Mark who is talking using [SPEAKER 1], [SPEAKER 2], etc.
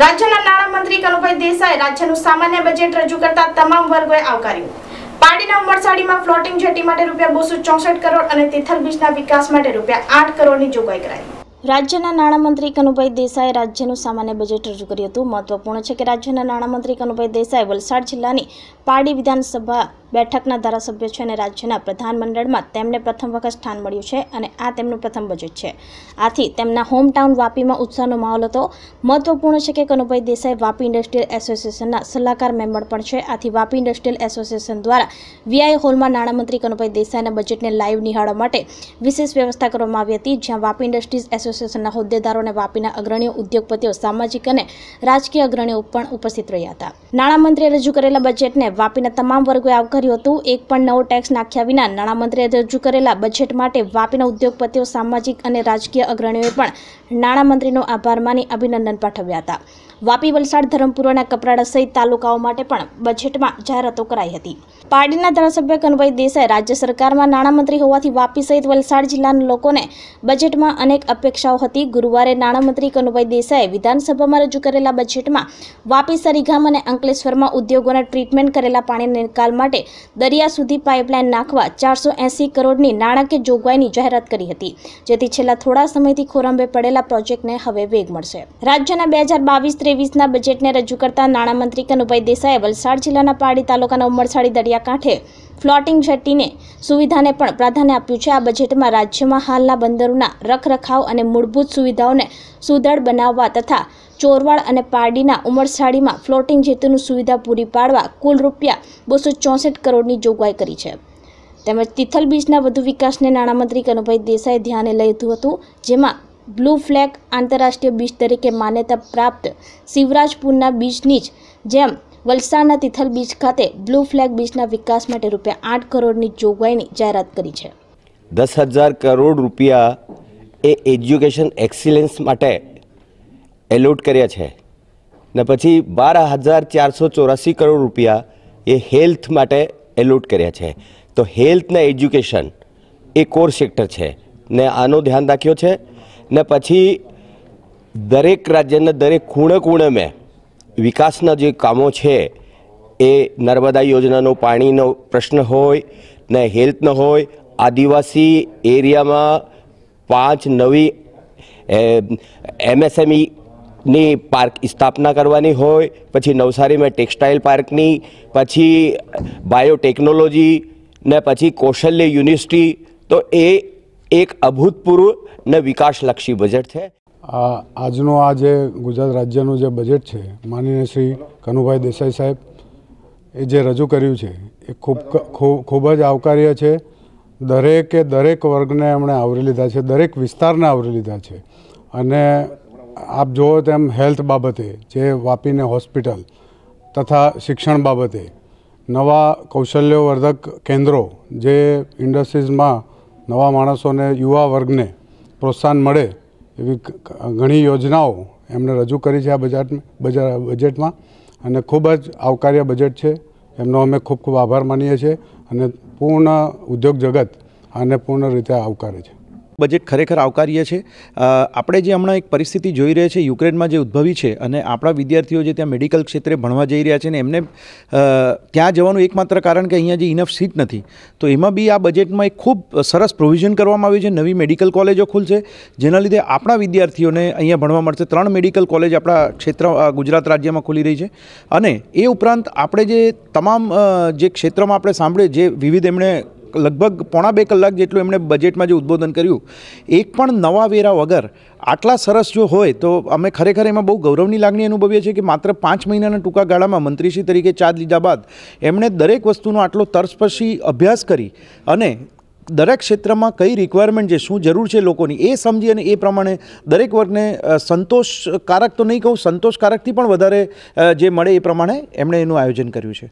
[SPEAKER 1] રાજ્યના નાણામંત્રી કનુભાઈ દેસાઈ રાજ્યનું સામાન્ય બજેટ રજૂ કરતા તમામ વર્ગોએ આવકાર્યું પાડીના ઉમરસાડીમાં ફ્લોટિંગ જેટી માટે રૂપિયા બસો ચોસઠ કરોડ અને તિથલ બીચના વિકાસ માટે રૂપિયા આઠ કરોડની જોગવાઈ કરાઈ રાજ્યના નાણામંત્રી કનુભાઈ દેસાઈ રાજ્યનું સામાન્ય બજેટ રજૂ કર્યું હતું મહત્વપૂર્ણ છે કે રાજ્યના નાણામંત્રી કનુભાઈ દેસાઈ વલસાડ જિલ્લાની પાડી વિધાનસભા બેઠકના ધારાસભ્ય છે અને રાજ્યના પ્રધાનમંડળમાં તેમને પ્રથમ વખત સ્થાન મળ્યું છે અને આ તેમનું પ્રથમ બજેટ છે આથી તેમના હોમટાઉન વાપીમાં ઉત્સાહનો માહોલ હતો મહત્વપૂર્ણ છે કે કનુભાઈ દેસાઈ વાપી ઇન્ડસ્ટ્રીયલ એસોસિએશનના સલાહકાર મેમ્બર પણ છે આથી વાપી ઇન્ડસ્ટ્રીયલ એસોસિએશન દ્વારા વીઆઈ હોલમાં નાણામંત્રી કનુભાઈ દેસાઈના બજેટને લાઈવ નિહાળવા માટે વિશેષ વ્યવસ્થા કરવામાં આવી હતી જ્યાં વાપી ઇન્ડસ્ટ્રીઝ એસોસિએશનના હોદ્દેદારો અને વાપીના અગ્રણીઓ ઉદ્યોગપતિઓ સામાજિક અને રાજકીય અગ્રણીઓ પણ ઉપસ્થિત રહ્યા હતા નાણામંત્રીએ રજૂ કરેલા બજેટને વાપીના તમામ વર્ગોએ આવકાર્યું હતું એક પણ નવો ટેક્સ નાખ્યા વિના નાણામંત્રીએ રજૂ કરેલા બજેટ માટે વાપીના ઉદ્યોગપતિઓ સામાજિક અને રાજકીય અગ્રણીઓએ પણ નાણામંત્રીનો આભાર માની અભિનંદન પાઠવ્યા હતા વાપી વલસાડ ધરમપુરાના કપરાડા સહિત તાલુકાઓ માટે પણ બજેટમાં જાહેરાતો કરાઈ હતી પાર્ટીના ધારાસભ્ય કનભાઈ દેસાઈ રાજ્ય સરકારમાં નાણામંત્રી હોવાથી વાપી સહિત વલસાડ જિલ્લાના લોકોને બજેટમાં અનેક અપેક્ષાઓ હતી ગુરુવારે નાણામંત્રી કનુભાઈ દેસાઈએ વિધાનસભામાં રજૂ કરેલા બજેટમાં વાપી સરીગામ અને અંકલેશ્વરમાં ઉદ્યોગોના ટ્રીટમેન્ટ કરેલા કરેલા પાણીના નિકાલ માટે દરિયા સુધી પાઇપલાઇન નાખવા ચારસો એંસી કરોડની નાણાકીય જોગવાઈની જાહેરાત કરી હતી જેથી છેલ્લા થોડા સમયથી ખોરંબે પડેલા પ્રોજેક્ટને હવે વેગ મળશે રાજ્યના બે હજાર બાવીસ ત્રેવીસના બજેટને રજૂ કરતા નાણામંત્રી કનુભાઈ દેસાઈએ વલસાડ જિલ્લાના પારડી તાલુકાના ઉમરસાડી દરિયાકાંઠે ફ્લોટિંગ જટીને સુવિધાને પણ પ્રાધાન્ય આપ્યું છે આ બજેટમાં રાજ્યમાં હાલના બંદરોના રખરખાવ અને મૂળભૂત સુવિધાઓને સુદૃઢ બનાવવા તથા ચોરવાડ અને પારડીના ઉમરસાડીમાં ફ્લોટિંગ જેતુની સુવિધા પૂરી પાડવા કુલ રૂપિયા બસો ચોસઠ કરોડની જોગવાઈ કરી છે તેમજ તિથલ બીચના વધુ વિકાસને નાણામંત્રી કનુભાઈ દેસાઈ ધ્યાને લીધું હતું જેમાં બ્લુ ફ્લેગ આંતરરાષ્ટ્રીય બીચ તરીકે માન્યતા પ્રાપ્ત શિવરાજપુરના બીચની જ જેમ વલસાડના તિથલ બીચ ખાતે બ્લુ ફ્લેગ બીચના વિકાસ માટે રૂપિયા આઠ કરોડની જોગવાઈની જાહેરાત કરી છે
[SPEAKER 2] દસ હજાર કરોડ રૂપિયા એ એજ્યુકેશન એક્સિલન્સ માટે એલોટ કર્યા છે ને પછી બાર હજાર ચારસો ચોરાસી કરોડ રૂપિયા એ હેલ્થ માટે એલોટ કર્યા છે તો હેલ્થ ને એજ્યુકેશન એ કોર સેક્ટર છે ને આનો ધ્યાન રાખ્યો છે ને પછી દરેક રાજ્યના દરેક ખૂણે ખૂણે મેં વિકાસના જે કામો છે એ નર્મદા યોજનાનો પાણીનો પ્રશ્ન હોય ને હેલ્થનો હોય આદિવાસી એરિયામાં પાંચ નવી એમએસએમઈની પાર્ક સ્થાપના કરવાની હોય પછી નવસારીમાં ટેક્સટાઇલ પાર્કની પછી બાયોટેકનોલોજી ને પછી કૌશલ્ય યુનિવર્સિટી તો એ એક અભૂતપૂર્વ ને વિકાસલક્ષી બજેટ છે
[SPEAKER 3] આ આજનો આ જે ગુજરાત રાજ્યનું જે બજેટ છે માનીને શ્રી કનુભાઈ દેસાઈ સાહેબ એ જે રજૂ કર્યું છે એ ખૂબ ખૂબ જ આવકાર્ય છે દરેકે દરેક વર્ગને એમણે આવરી લીધા છે દરેક વિસ્તારને આવરી લીધા છે અને આપ જુઓ તેમ હેલ્થ બાબતે જે વાપીને હોસ્પિટલ તથા શિક્ષણ બાબતે નવા કૌશલ્યવર્ધક કેન્દ્રો જે ઇન્ડસ્ટ્રીઝમાં નવા માણસોને યુવા વર્ગને પ્રોત્સાહન મળે એવી ઘણી યોજનાઓ એમણે રજૂ કરી છે આ બજાર બજેટમાં અને ખૂબ જ આવકાર્ય બજેટ છે એમનો અમે ખૂબ ખૂબ આભાર માનીએ છીએ અને પૂર્ણ ઉદ્યોગ જગત આને પૂર્ણ રીતે આવકારે છે
[SPEAKER 4] બજેટ ખરેખર આવકારીએ છે આપણે જે હમણાં એક પરિસ્થિતિ જોઈ રહી છે યુક્રેનમાં જે ઉદ્ભવી છે અને આપણા વિદ્યાર્થીઓ જે ત્યાં મેડિકલ ક્ષેત્રે ભણવા જઈ રહ્યા છે ને એમને ત્યાં જવાનું એકમાત્ર કારણ કે અહીંયા જે ઇનફ સીટ નથી તો એમાં બી આ બજેટમાં એક ખૂબ સરસ પ્રોવિઝન કરવામાં આવ્યું છે નવી મેડિકલ કોલેજો ખુલશે જેના લીધે આપણા વિદ્યાર્થીઓને અહીંયા ભણવા મળશે ત્રણ મેડિકલ કોલેજ આપણા ક્ષેત્ર ગુજરાત રાજ્યમાં ખુલી રહી છે અને એ ઉપરાંત આપણે જે તમામ જે ક્ષેત્રમાં આપણે સાંભળીએ જે વિવિધ એમણે લગભગ પોણા બે કલાક જેટલું એમણે બજેટમાં જે ઉદ્બોધન કર્યું એક પણ નવા વેરા વગર આટલા સરસ જો હોય તો અમે ખરેખર એમાં બહુ ગૌરવની લાગણી અનુભવીએ છીએ કે માત્ર પાંચ મહિનાના ટૂંકા ગાળામાં મંત્રીશ્રી તરીકે ચાર્જ લીધા બાદ એમણે દરેક વસ્તુનો આટલો તરસ્પર્શી અભ્યાસ કરી અને દરેક ક્ષેત્રમાં કઈ રિક્વાયરમેન્ટ છે શું જરૂર છે લોકોની એ સમજી અને એ પ્રમાણે દરેક વર્ગને સંતોષકારક તો નહીં કહું સંતોષકારકથી પણ વધારે જે મળે એ પ્રમાણે એમણે એનું આયોજન કર્યું છે